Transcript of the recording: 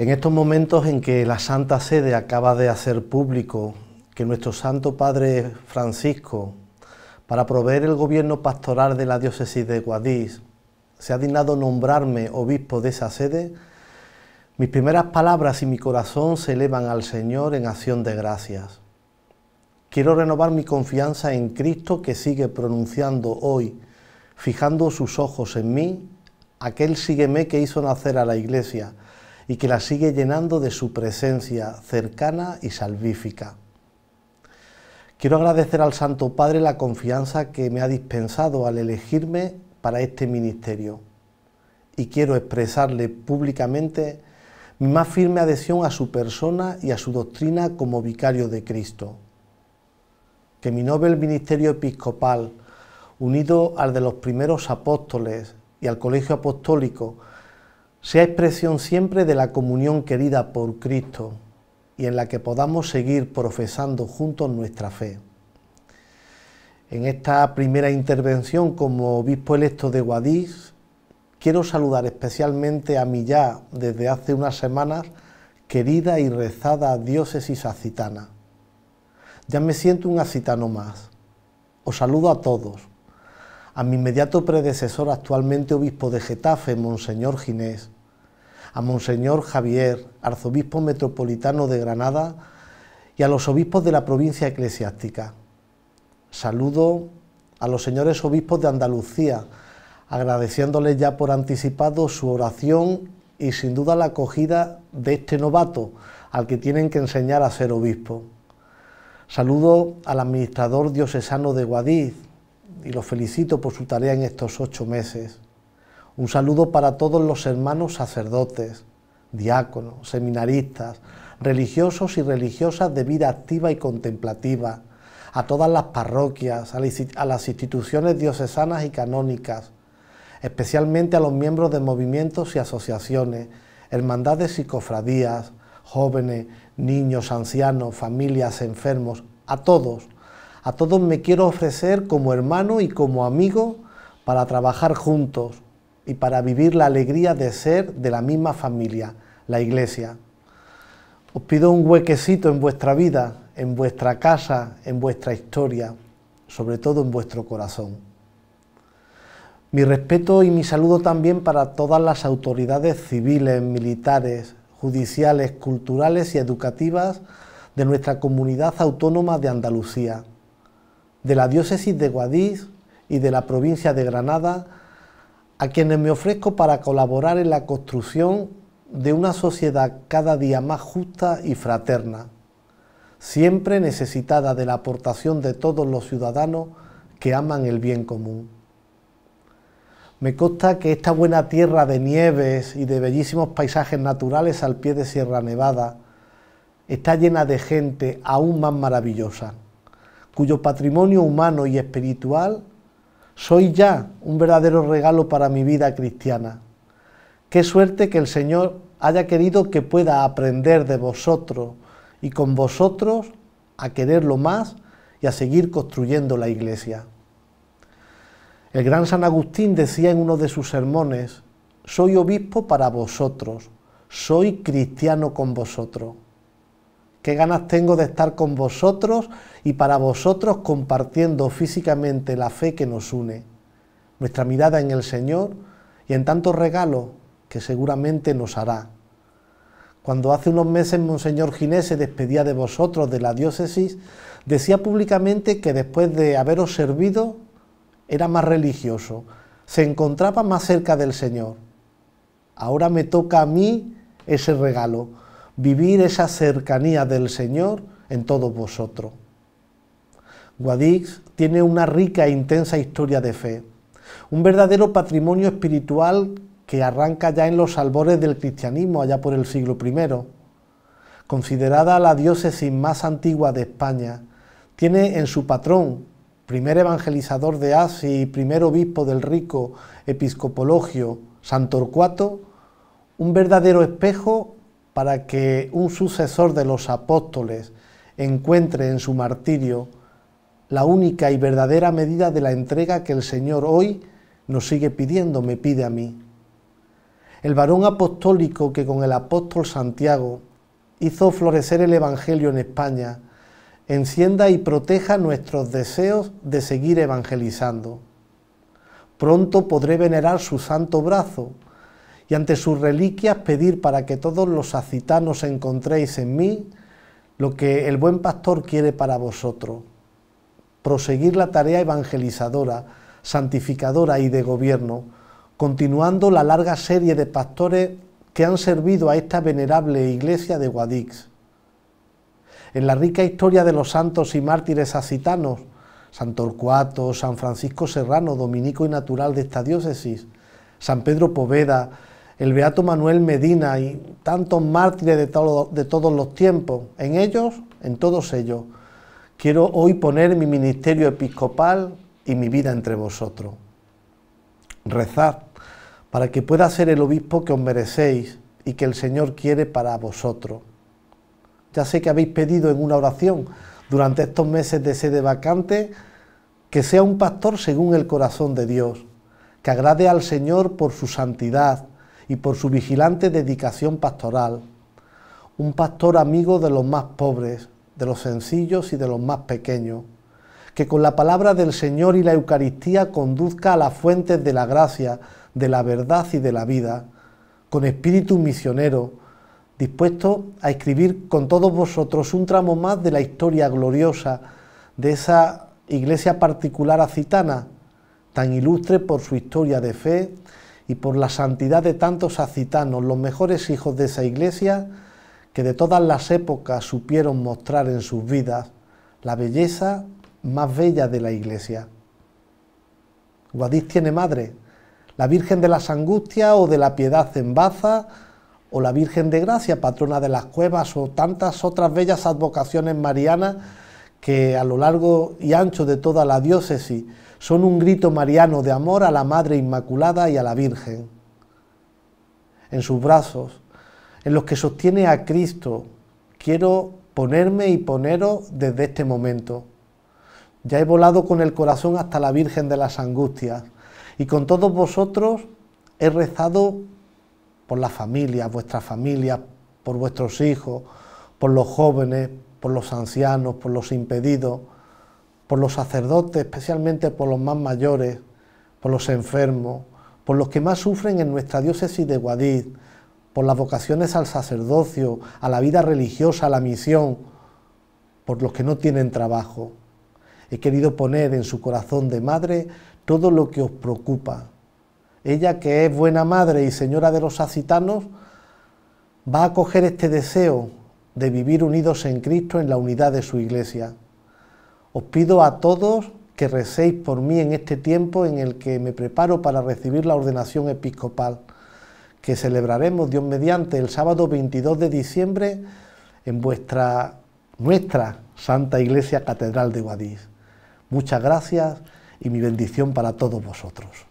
En estos momentos en que la Santa Sede acaba de hacer público que nuestro Santo Padre Francisco, para proveer el gobierno pastoral de la diócesis de Guadix, se ha dignado nombrarme obispo de esa sede, mis primeras palabras y mi corazón se elevan al Señor en acción de gracias. Quiero renovar mi confianza en Cristo que sigue pronunciando hoy, fijando sus ojos en mí, aquel sígueme que hizo nacer a la Iglesia, y que la sigue llenando de su presencia cercana y salvífica. Quiero agradecer al Santo Padre la confianza que me ha dispensado al elegirme para este ministerio y quiero expresarle públicamente mi más firme adhesión a su persona y a su doctrina como vicario de Cristo. Que mi noble ministerio episcopal, unido al de los primeros apóstoles y al colegio apostólico, sea expresión siempre de la comunión querida por Cristo y en la que podamos seguir profesando juntos nuestra fe. En esta primera intervención como obispo electo de Guadix, quiero saludar especialmente a mi ya desde hace unas semanas querida y rezada diócesis acitana. Ya me siento un acitano más. Os saludo a todos, a mi inmediato predecesor, actualmente obispo de Getafe, Monseñor Ginés, a Monseñor Javier, arzobispo metropolitano de Granada, y a los obispos de la provincia eclesiástica. Saludo a los señores obispos de Andalucía, agradeciéndoles ya por anticipado su oración y sin duda la acogida de este novato al que tienen que enseñar a ser obispo. Saludo al administrador diocesano de Guadiz y lo felicito por su tarea en estos ocho meses. Un saludo para todos los hermanos sacerdotes, diáconos, seminaristas, religiosos y religiosas de vida activa y contemplativa, a todas las parroquias, a las instituciones diocesanas y canónicas, especialmente a los miembros de movimientos y asociaciones, hermandades y cofradías, jóvenes, niños, ancianos, familias, enfermos, a todos. A todos me quiero ofrecer como hermano y como amigo para trabajar juntos y para vivir la alegría de ser de la misma familia, la iglesia. Os pido un huequecito en vuestra vida, en vuestra casa, en vuestra historia, sobre todo en vuestro corazón. Mi respeto y mi saludo también para todas las autoridades civiles, militares, judiciales, culturales y educativas de nuestra comunidad autónoma de Andalucía, de la diócesis de Guadix y de la provincia de Granada, a quienes me ofrezco para colaborar en la construcción de una sociedad cada día más justa y fraterna, siempre necesitada de la aportación de todos los ciudadanos que aman el bien común. Me consta que esta buena tierra de nieves y de bellísimos paisajes naturales al pie de Sierra Nevada está llena de gente aún más maravillosa, cuyo patrimonio humano y espiritual soy ya un verdadero regalo para mi vida cristiana. Qué suerte que el Señor haya querido que pueda aprender de vosotros y con vosotros a quererlo más y a seguir construyendo la iglesia. El gran San Agustín decía en uno de sus sermones, soy obispo para vosotros, soy cristiano con vosotros qué ganas tengo de estar con vosotros y para vosotros compartiendo físicamente la fe que nos une, nuestra mirada en el Señor y en tantos regalos que seguramente nos hará. Cuando hace unos meses Monseñor Ginés se despedía de vosotros de la diócesis, decía públicamente que después de haberos servido era más religioso, se encontraba más cerca del Señor. Ahora me toca a mí ese regalo vivir esa cercanía del Señor en todos vosotros. Guadix tiene una rica e intensa historia de fe, un verdadero patrimonio espiritual que arranca ya en los albores del cristianismo allá por el siglo I. Considerada la diócesis más antigua de España, tiene en su patrón, primer evangelizador de Asia y primer obispo del rico episcopologio, San Torcuato, un verdadero espejo para que un sucesor de los apóstoles encuentre en su martirio la única y verdadera medida de la entrega que el Señor hoy nos sigue pidiendo, me pide a mí. El varón apostólico que con el apóstol Santiago hizo florecer el Evangelio en España, encienda y proteja nuestros deseos de seguir evangelizando. Pronto podré venerar su santo brazo, y ante sus reliquias pedir para que todos los acitanos encontréis en mí lo que el buen pastor quiere para vosotros, proseguir la tarea evangelizadora, santificadora y de gobierno, continuando la larga serie de pastores que han servido a esta venerable iglesia de Guadix. En la rica historia de los santos y mártires acitanos, San Torcuato, San Francisco Serrano, dominico y natural de esta diócesis, San Pedro Poveda, el Beato Manuel Medina y tantos mártires de, todos los tiempos. En ellos, en todos ellos, quiero hoy poner mi ministerio episcopal y mi vida entre vosotros. Rezad para que pueda ser el obispo que os merecéis y que el Señor quiere para vosotros. Ya sé que habéis pedido en una oración durante estos meses de sede vacante que sea un pastor según el corazón de Dios, que agrade al Señor por su santidad, y por su vigilante dedicación pastoral. Un pastor amigo de los más pobres, de los sencillos y de los más pequeños, que con la palabra del Señor y la Eucaristía conduzca a las fuentes de la gracia, de la verdad y de la vida, con espíritu misionero, dispuesto a escribir con todos vosotros un tramo más de la historia gloriosa de esa iglesia particular acitana, tan ilustre por su historia de fe y por la santidad de tantos acitanos, los mejores hijos de esa iglesia, que de todas las épocas supieron mostrar en sus vidas la belleza más bella de la iglesia. Guadix tiene madre, la Virgen de las Angustias o de la Piedad en Baza, o la Virgen de Gracia, patrona de las cuevas, o tantas otras bellas advocaciones marianas que a lo largo y ancho de toda la diócesis son un grito mariano de amor a la Madre Inmaculada y a la Virgen. En sus brazos, en los que sostiene a Cristo, quiero ponerme y poneros desde este momento. Ya he volado con el corazón hasta la Virgen de las Angustias y con todos vosotros he rezado por la familia, vuestra familia, por vuestros hijos, por los jóvenes, por los ancianos, por los impedidos, por los sacerdotes, especialmente por los más mayores, por los enfermos, por los que más sufren en nuestra diócesis de Guadix, por las vocaciones al sacerdocio, a la vida religiosa, a la misión, por los que no tienen trabajo. He querido poner en su corazón de madre todo lo que os preocupa. Ella, que es buena madre y señora de los acitanos, va a coger este deseo de vivir unidos en Cristo en la unidad de su iglesia. Os pido a todos que recéis por mí en este tiempo en el que me preparo para recibir la ordenación episcopal, que celebraremos Dios mediante el sábado 22 de diciembre en vuestra, nuestra Santa Iglesia Catedral de Guadix. Muchas gracias y mi bendición para todos vosotros.